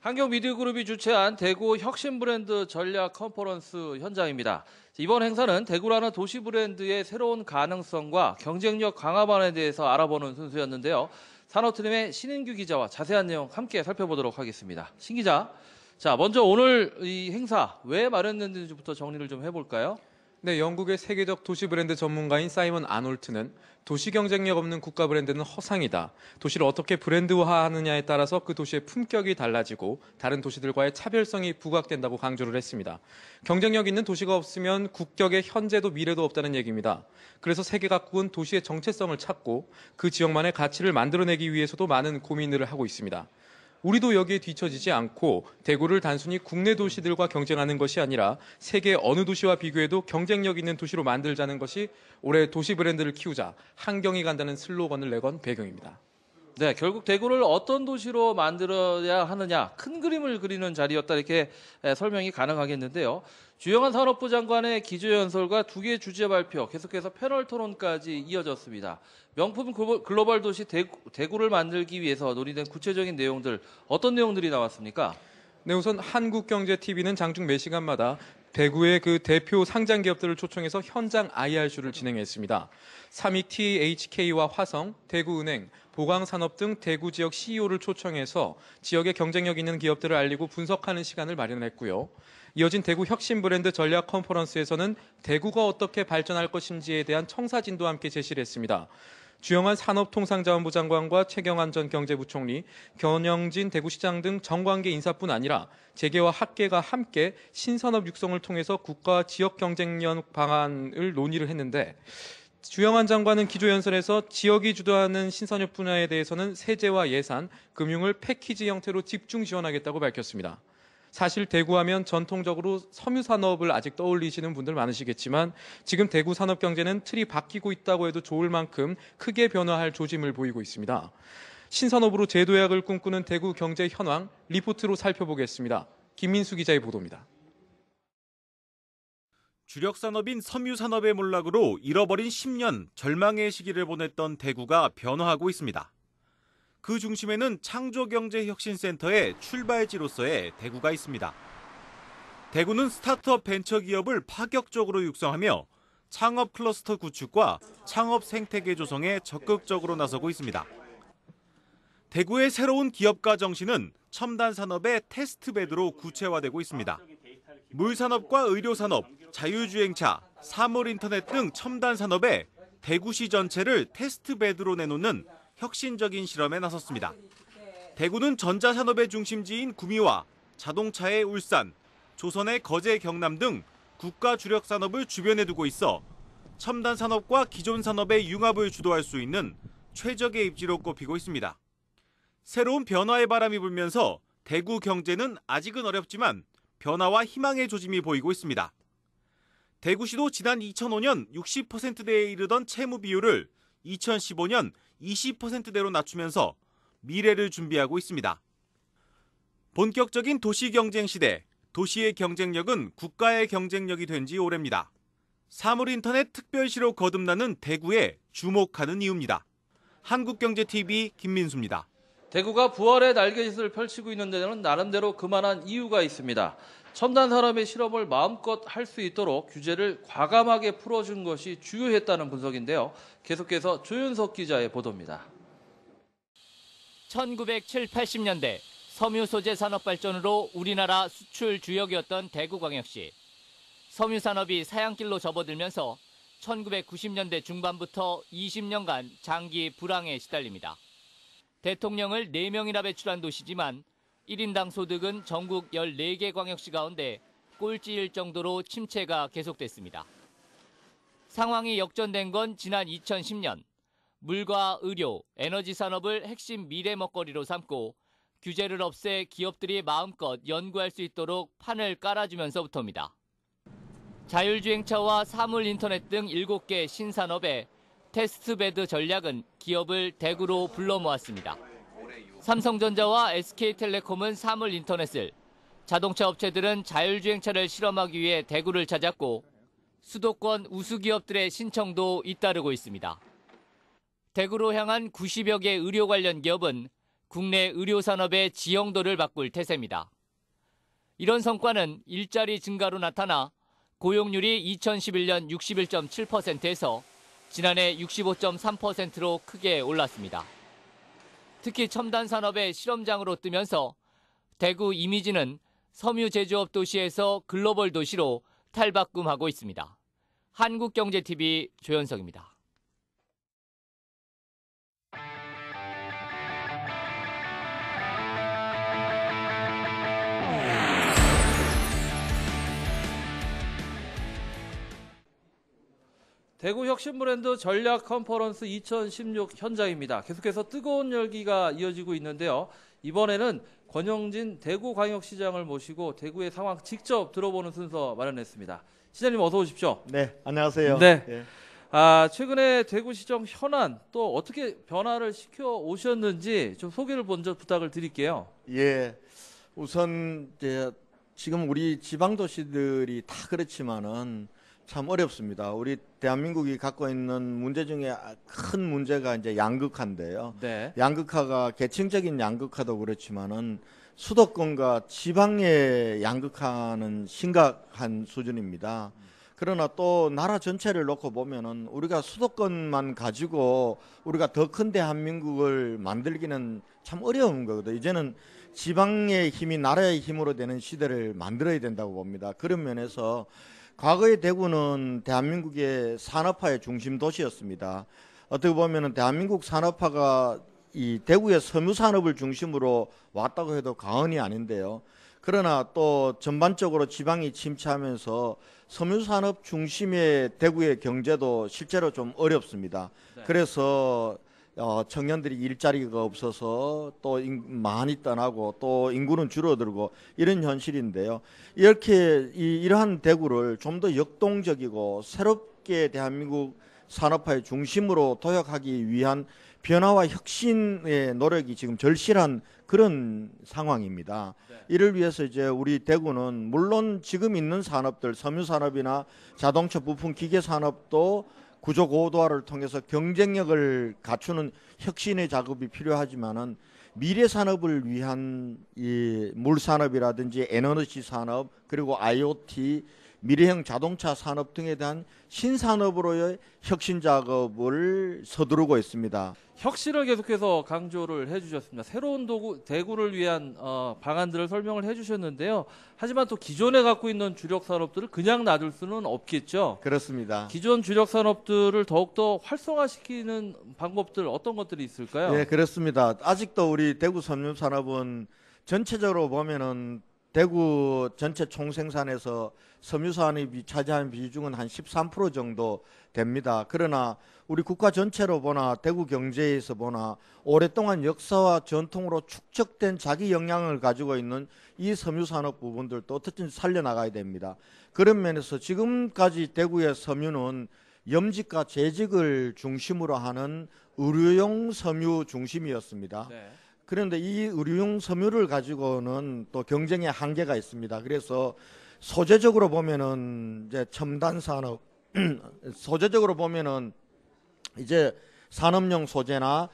한경미디어그룹이 주최한 대구 혁신 브랜드 전략 컨퍼런스 현장입니다. 이번 행사는 대구라는 도시 브랜드의 새로운 가능성과 경쟁력 강화반에 대해서 알아보는 순서였는데요. 산업트림의 신인규 기자와 자세한 내용 함께 살펴보도록 하겠습니다. 신 기자, 자 먼저 오늘 이 행사 왜 마련됐는지부터 정리를 좀 해볼까요? 네, 영국의 세계적 도시 브랜드 전문가인 사이먼 아놀트는 도시 경쟁력 없는 국가 브랜드는 허상이다. 도시를 어떻게 브랜드화하느냐에 따라서 그 도시의 품격이 달라지고 다른 도시들과의 차별성이 부각된다고 강조를 했습니다. 경쟁력 있는 도시가 없으면 국격의 현재도 미래도 없다는 얘기입니다. 그래서 세계 각국은 도시의 정체성을 찾고 그 지역만의 가치를 만들어내기 위해서도 많은 고민을 하고 있습니다. 우리도 여기에 뒤처지지 않고 대구를 단순히 국내 도시들과 경쟁하는 것이 아니라 세계 어느 도시와 비교해도 경쟁력 있는 도시로 만들자는 것이 올해 도시 브랜드를 키우자 한경이 간다는 슬로건을 내건 배경입니다. 네, 결국 대구를 어떤 도시로 만들어야 하느냐 큰 그림을 그리는 자리였다 이렇게 설명이 가능하겠는데요. 주영한 산업부 장관의 기조연설과 두 개의 주제 발표 계속해서 패널 토론까지 이어졌습니다. 명품 글로벌 도시 대구, 를 만들기 위해서 논의된 구체적인 내용들 어떤 내용들이 나왔습니까? 네, 우선 한국경제TV는 장중 매시간마다 대구의 그 대표 상장 기업들을 초청해서 현장 IR쇼를 진행했습니다. 3위 THK와 화성, 대구은행, 보광산업 등 대구 지역 CEO를 초청해서 지역의 경쟁력 있는 기업들을 알리고 분석하는 시간을 마련했고요. 이어진 대구 혁신 브랜드 전략 컨퍼런스에서는 대구가 어떻게 발전할 것인지에 대한 청사진도 함께 제시를 했습니다. 주영한 산업통상자원부 장관과 최경환 전 경제부총리, 견영진 대구시장 등 정관계 인사뿐 아니라 재계와 학계가 함께 신산업 육성을 통해서 국가 지역 경쟁력 방안을 논의를 했는데 주영환 장관은 기조연설에서 지역이 주도하는 신산업 분야에 대해서는 세제와 예산, 금융을 패키지 형태로 집중 지원하겠다고 밝혔습니다. 사실 대구하면 전통적으로 섬유 산업을 아직 떠올리시는 분들 많으시겠지만 지금 대구 산업 경제는 틀이 바뀌고 있다고 해도 좋을 만큼 크게 변화할 조짐을 보이고 있습니다. 신산업으로 제도약을 꿈꾸는 대구 경제 현황 리포트로 살펴보겠습니다. 김민수 기자의 보도입니다. 주력 산업인 섬유 산업의 몰락으로 잃어버린 10년 절망의 시기를 보냈던 대구가 변화하고 있습니다. 그 중심에는 창조경제혁신센터의 출발지로서의 대구가 있습니다. 대구는 스타트업 벤처기업을 파격적으로 육성하며 창업 클러스터 구축과 창업 생태계 조성에 적극적으로 나서고 있습니다. 대구의 새로운 기업가 정신은 첨단 산업의 테스트베드로 구체화되고 있습니다. 물산업과 의료산업, 자율주행차, 사물인터넷 등 첨단 산업에 대구시 전체를 테스트베드로 내놓는 혁신적인 실험에 나섰습니다. 대구는 전자산업의 중심지인 구미와 자동차의 울산, 조선의 거제 경남 등 국가 주력 산업을 주변에 두고 있어 첨단 산업과 기존 산업의 융합을 주도할 수 있는 최적의 입지로 꼽히고 있습니다. 새로운 변화의 바람이 불면서 대구 경제는 아직은 어렵지만 변화와 희망의 조짐이 보이고 있습니다. 대구시도 지난 2005년 60%대에 이르던 채무 비율을 2015년 20%대로 낮추면서 미래를 준비하고 있습니다. 본격적인 도시 경쟁 시대, 도시의 경쟁력은 국가의 경쟁력이 된 지 오래입니다. 사물인터넷 특별시로 거듭나는 대구에 주목하는 이유입니다. 한국경제TV 김민수입니다. 대구가 부활의 날개짓을 펼치고 있는 데는 나름대로 그만한 이유가 있습니다. 첨단 산업의 실험을 마음껏 할 수 있도록 규제를 과감하게 풀어준 것이 주요했다는 분석인데요. 계속해서 조윤석 기자의 보도입니다. 1970, 80년대 섬유 소재 산업 발전으로 우리나라 수출 주역이었던 대구광역시. 섬유 산업이 사양길로 접어들면서 1990년대 중반부터 20년간 장기 불황에 시달립니다. 대통령을 4명이나 배출한 도시지만 1인당 소득은 전국 14개 광역시 가운데 꼴찌일 정도로 침체가 계속됐습니다. 상황이 역전된 건 지난 2010년 물과 의료, 에너지 산업을 핵심 미래 먹거리로 삼고 규제를 없애 기업들이 마음껏 연구할 수 있도록 판을 깔아주면서부터입니다. 자율주행차와 사물 인터넷 등 7개 신산업의 테스트베드 전략은 기업을 대구로 불러 모았습니다. 삼성전자와 SK텔레콤은 사물인터넷을, 자동차 업체들은 자율주행차를 실험하기 위해 대구를 찾았고 수도권 우수기업들의 신청도 잇따르고 있습니다. 대구로 향한 90여 개 의료 관련 기업은 국내 의료산업의 지형도를 바꿀 태세입니다. 이런 성과는 일자리 증가로 나타나 고용률이 2011년 61.7%에서 지난해 65.3%로 크게 올랐습니다. 특히 첨단 산업의 실험장으로 뜨면서 대구 이미지는 섬유 제조업 도시에서 글로벌 도시로 탈바꿈하고 있습니다. 한국경제TV 조현석입니다. 대구 혁신브랜드 전략 컨퍼런스 2016 현장입니다. 계속해서 뜨거운 열기가 이어지고 있는데요. 이번에는 권영진 대구광역시장을 모시고 대구의 상황 직접 들어보는 순서 마련했습니다. 시장님 어서 오십시오. 네, 안녕하세요. 네. 예. 아, 최근에 대구시정 현안 또 어떻게 변화를 시켜 오셨는지 좀 소개를 먼저 부탁을 드릴게요. 예. 우선 지금 우리 지방 도시들이 다 그렇지만은 참 어렵습니다. 우리 대한민국이 갖고 있는 문제 중에 큰 문제가 이제 양극화인데요. 네. 양극화가 계층적인 양극화도 그렇지만은 수도권과 지방의 양극화는 심각한 수준입니다. 그러나 또 나라 전체를 놓고 보면은 우리가 수도권만 가지고 우리가 더 큰 대한민국을 만들기는 참 어려운 거거든요. 이제는 지방의 힘이 나라의 힘으로 되는 시대를 만들어야 된다고 봅니다. 그런 면에서 과거의 대구는 대한민국의 산업화의 중심 도시였습니다. 어떻게 보면 대한민국 산업화가 이 대구의 섬유 산업을 중심으로 왔다고 해도 과언이 아닌데요. 그러나 또 전반적으로 지방이 침체하면서 섬유 산업 중심의 대구의 경제도 실제로 좀 어렵습니다. 네. 그래서 어, 청년들이 일자리가 없어서 또 인, 많이 떠나고 또 인구는 줄어들고 이런 현실인데요. 이렇게 이, 이러한 대구를 좀 더 역동적이고 새롭게 대한민국 산업화의 중심으로 도약하기 위한 변화와 혁신의 노력이 지금 절실한 그런 상황입니다. 네. 이를 위해서 이제 우리 대구는 물론 지금 있는 산업들 섬유 산업이나 자동차 부품 기계 산업도 구조 고도화를 통해서 경쟁력을 갖추는 혁신의 작업이 필요하지만은 미래 산업을 위한 이 물산업이라든지 에너지 산업 그리고 IoT 미래형 자동차 산업 등에 대한 신산업으로의 혁신 작업을 서두르고 있습니다. 혁신을 계속해서 강조를 해주셨습니다. 새로운 도구, 대구를 위한 어, 방안들을 설명을 해주셨는데요. 하지만 또 기존에 갖고 있는 주력 산업들을 그냥 놔둘 수는 없겠죠. 그렇습니다. 기존 주력 산업들을 더욱더 활성화시키는 방법들 어떤 것들이 있을까요? 네, 그렇습니다. 아직도 우리 대구 섬유 산업은 전체적으로 보면은 대구 전체 총생산에서 섬유산업이 차지한 비중은 한 13% 정도 됩니다. 그러나 우리 국가 전체로 보나 대구 경제에서 보나 오랫동안 역사와 전통으로 축적된 자기 역량을 가지고 있는 이 섬유산업 부분들도 어떻든 살려나가야 됩니다. 그런 면에서 지금까지 대구의 섬유는 염직과 재직을 중심으로 하는 의료용 섬유 중심이었습니다. 네. 그런데 이 의류용 섬유를 가지고는 또 경쟁의 한계가 있습니다. 그래서 소재적으로 보면은 이제 첨단 산업 소재적으로 보면은 이제 산업용 소재나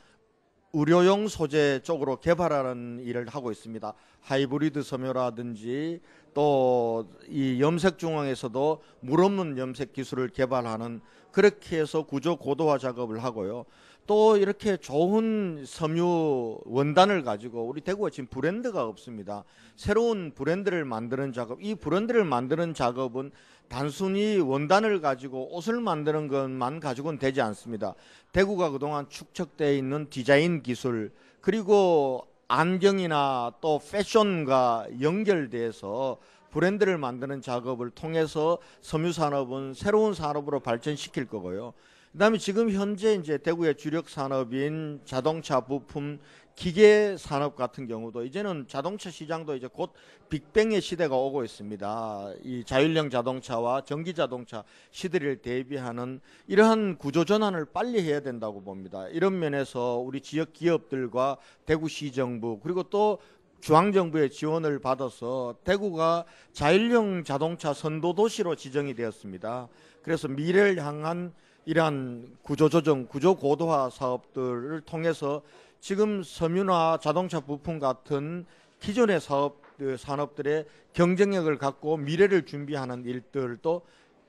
의료용 소재 쪽으로 개발하는 일을 하고 있습니다. 하이브리드 섬유라든지 또 이 염색 중앙에서도 물 없는 염색 기술을 개발하는 그렇게 해서 구조 고도화 작업을 하고요. 또 이렇게 좋은 섬유 원단을 가지고 우리 대구가 지금 브랜드가 없습니다. 새로운 브랜드를 만드는 작업, 이 브랜드를 만드는 작업은 단순히 원단을 가지고 옷을 만드는 것만 가지고는 되지 않습니다. 대구가 그동안 축적되어 있는 디자인 기술, 그리고 안경이나 또 패션과 연결돼서 브랜드를 만드는 작업을 통해서 섬유 산업은 새로운 산업으로 발전시킬 거고요. 그다음에 지금 현재 이제 대구의 주력 산업인 자동차 부품, 기계 산업 같은 경우도 이제는 자동차 시장도 이제 곧 빅뱅의 시대가 오고 있습니다. 이 자율형 자동차와 전기 자동차 시대를 대비하는 이러한 구조 전환을 빨리 해야 된다고 봅니다. 이런 면에서 우리 지역 기업들과 대구시 정부 그리고 또 중앙정부의 지원을 받아서 대구가 자율형 자동차 선도도시로 지정이 되었습니다. 그래서 미래를 향한 이러한 구조조정, 구조고도화 사업들을 통해서 지금 섬유나 자동차 부품 같은 기존의 사업 그 산업들의 경쟁력을 갖고 미래를 준비하는 일들도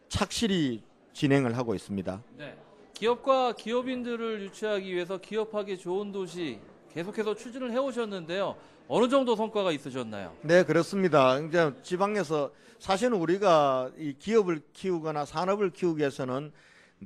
착실히 진행을 하고 있습니다. 네. 기업과 기업인들을 유치하기 위해서 기업하기 좋은 도시 계속해서 추진을 해오셨는데요. 어느 정도 성과가 있으셨나요? 네, 그렇습니다. 이제 지방에서 사실은 우리가 이 기업을 키우거나 산업을 키우기 위해서는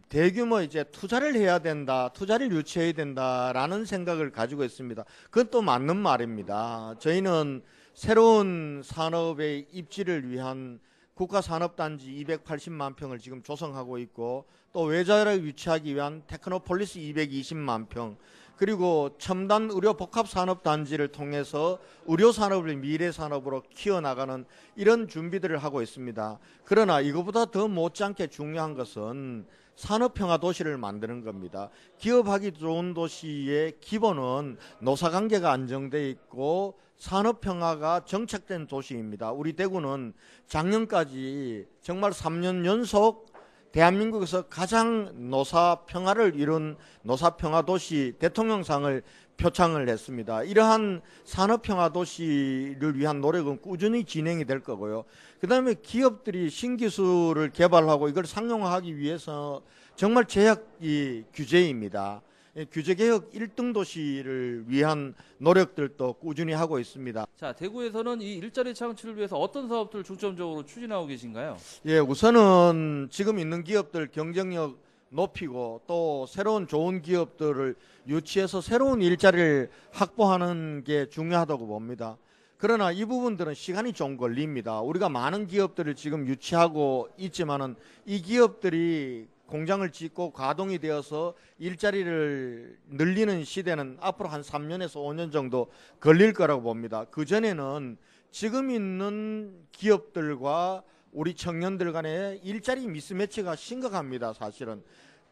대규모 이제 투자를 해야 된다, 투자를 유치해야 된다라는 생각을 가지고 있습니다. 그건 또 맞는 말입니다. 저희는 새로운 산업의 입지를 위한 국가산업단지 280만 평을 지금 조성하고 있고 또 외자를 유치하기 위한 테크노폴리스 220만 평 그리고 첨단 의료 복합 산업 단지를 통해서 의료 산업을 미래 산업으로 키워 나가는 이런 준비들을 하고 있습니다. 그러나 이것보다 더 못지않게 중요한 것은 산업평화 도시를 만드는 겁니다. 기업하기 좋은 도시의 기본은 노사관계가 안정돼 있고 산업평화가 정착된 도시입니다. 우리 대구는 작년까지 정말 3년 연속 대한민국에서 가장 노사평화를 이룬 노사평화 도시 대통령상을 표창을 했습니다. 이러한 산업평화 도시를 위한 노력은 꾸준히 진행이 될 거고요. 그 다음에 기업들이 신기술을 개발하고 이걸 상용화하기 위해서 정말 제약이 규제입니다. 예, 규제개혁 1등 도시를 위한 노력들도 꾸준히 하고 있습니다. 자, 대구에서는 이 일자리 창출을 위해서 어떤 사업들을 중점적으로 추진하고 계신가요? 예, 우선은 지금 있는 기업들 경쟁력 높이고 또 새로운 좋은 기업들을 유치해서 새로운 일자리를 확보하는 게 중요하다고 봅니다. 그러나 이 부분들은 시간이 좀 걸립니다. 우리가 많은 기업들을 지금 유치하고 있지만은 이 기업들이 공장을 짓고 가동이 되어서 일자리를 늘리는 시대는 앞으로 한 3년에서 5년 정도 걸릴 거라고 봅니다. 그전에는 지금 있는 기업들과 우리 청년들 간의 일자리 미스매치가 심각합니다. 사실은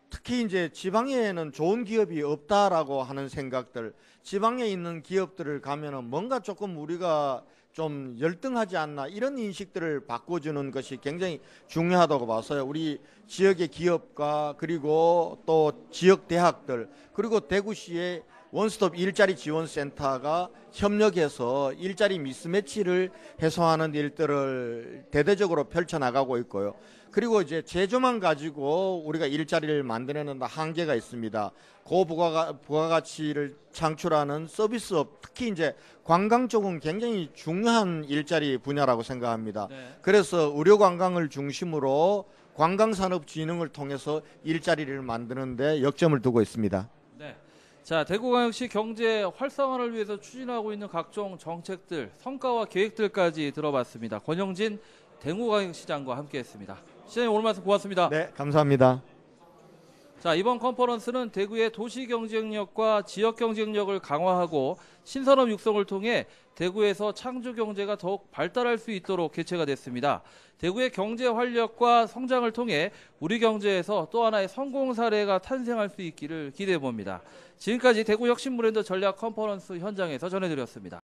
특히 이제 지방에는 좋은 기업이 없다라고 하는 생각들, 지방에 있는 기업들을 가면은 뭔가 조금 우리가 좀 열등하지 않나 이런 인식들을 바꿔주는 것이 굉장히 중요하다고 봐서요. 우리 지역의 기업과 그리고 또 지역 대학들 그리고 대구시의 원스톱 일자리 지원센터가 협력해서 일자리 미스매치를 해소하는 일들을 대대적으로 펼쳐나가고 있고요. 그리고 이제 제조만 가지고 우리가 일자리를 만들어내는 한계가 있습니다. 고부가 부가가치를 창출하는 서비스업, 특히 이제 관광 쪽은 굉장히 중요한 일자리 분야라고 생각합니다. 네. 그래서 의료 관광을 중심으로 관광산업진흥을 통해서 일자리를 만드는데 역점을 두고 있습니다. 자, 대구광역시 경제 활성화를 위해서 추진하고 있는 각종 정책들, 성과와 계획들까지 들어봤습니다. 권영진 대구광역시장과 함께했습니다. 시장님 오늘 말씀 고맙습니다. 네, 감사합니다. 자, 이번 컨퍼런스는 대구의 도시 경쟁력과 지역 경쟁력을 강화하고 신산업 육성을 통해 대구에서 창조 경제가 더욱 발달할 수 있도록 개최가 됐습니다. 대구의 경제 활력과 성장을 통해 우리 경제에서 또 하나의 성공 사례가 탄생할 수 있기를 기대해 봅니다. 지금까지 대구 혁신 브랜드 전략 컨퍼런스 현장에서 전해드렸습니다.